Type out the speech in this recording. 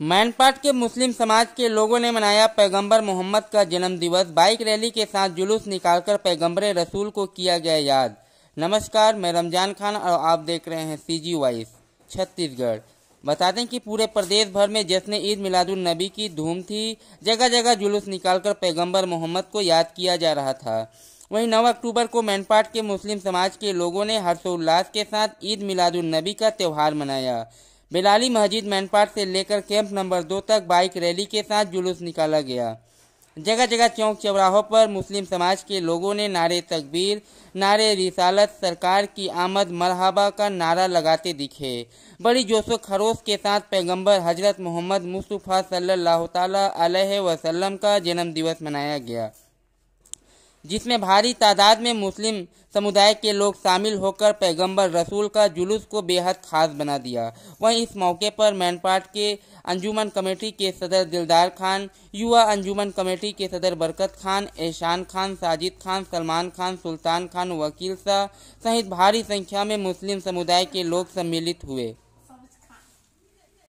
मैनपाट के मुस्लिम समाज के लोगों ने मनाया पैगंबर मोहम्मद का जन्म दिवस बाइक रैली के साथ जुलूस निकालकर पैगंबर रसूल को किया गया याद नमस्कार मैं रमजान खान और आप देख रहे हैं सी जी वाइस छत्तीसगढ़ बता दें कि पूरे प्रदेश भर में जश्न ईद मिलादुल नबी की धूम थी जगह जगह जुलूस निकालकर पैगंबर मोहम्मद को याद किया जा रहा था वहीं 9 अक्टूबर को मैनपाट के मुस्लिम समाज के लोगों ने हर्षोल्लास के साथ ईद मिलादुल नबी का त्यौहार मनाया बेलाली मस्जिद मैनपाट से लेकर कैंप नंबर दो तक बाइक रैली के साथ जुलूस निकाला गया जगह जगह चौक चौराहों पर मुस्लिम समाज के लोगों ने नारे तकबीर नारे रिसालत सरकार की आमद मरहबा का नारा लगाते दिखे बड़ी जोशो खरोश के साथ पैगंबर हजरत मोहम्मद मुस्तफ़ा सल्लल्लाहु अलैहि वसल्लम का जन्म दिवस मनाया गया जिसमें भारी तादाद में मुस्लिम समुदाय के लोग शामिल होकर पैगंबर रसूल का जुलूस को बेहद खास बना दिया वहीं इस मौके पर मैनपाट के अंजुमन कमेटी के सदर दिलदार खान युवा अंजुमन कमेटी के सदर बरकत खान एशान खान साजिद खान सलमान खान सुल्तान खान वकील शाह सहित भारी संख्या में मुस्लिम समुदाय के लोग सम्मिलित हुए